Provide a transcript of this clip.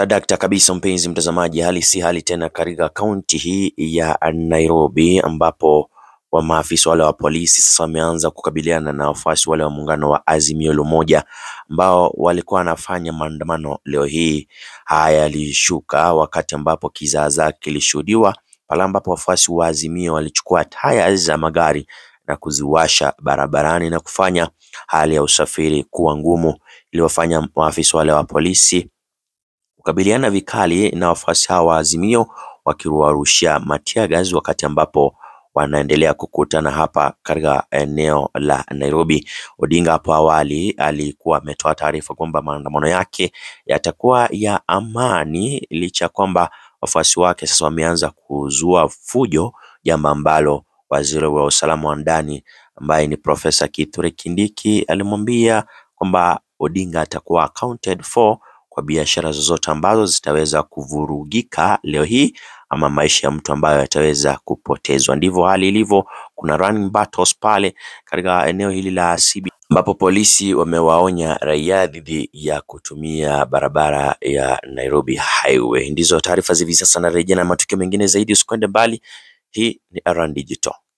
Sadakta kabisa mpenzi mtazamaji, hali si hali tena katika kaunti hii ya Nairobi, ambapo wa maafisa wale wa polisi sasa wameanza kukabiliana na wafuasi wale wa muungano wa Azimio la Umoja ambao walikuwa wanafanya maandamano leo hii. Haya yalishuka wakati ambapo kizaazaa kilishuhudiwa pale ambapo wafuasi wa Azimio walichukua taya za magari na kuziwasha barabarani na kufanya hali ya usafiri kuwa ngumu, iliwafanya maafisa wale wa polisi kukabiliana vikali na wafuasi hao wa Azimio wakiwarushia matiagas wakati ambapo wanaendelea kukutana hapa katika eneo la Nairobi. Odinga hapo awali alikuwa ametoa taarifa kwamba maandamano yake yatakuwa ya amani, licha ya kwamba wafuasi wake sasa wameanza kuzua fujo, jambo ambalo waziri wa usalama wa ndani ambaye ni Profesa Kithure Kindiki alimwambia kwamba Odinga atakuwa accounted for kwa biashara zozote ambazo zitaweza kuvurugika leo hii ama maisha ya mtu ambayo yataweza kupotezwa. Ndivyo hali ilivyo. Kuna running battles pale katika eneo hili la CB ambapo polisi wamewaonya raia dhidi ya kutumia barabara ya Nairobi Highway. Ndizo taarifa hivi sasa, na rejea na matukio mengine zaidi. Usikwende mbali. Hii ni Aran Digital.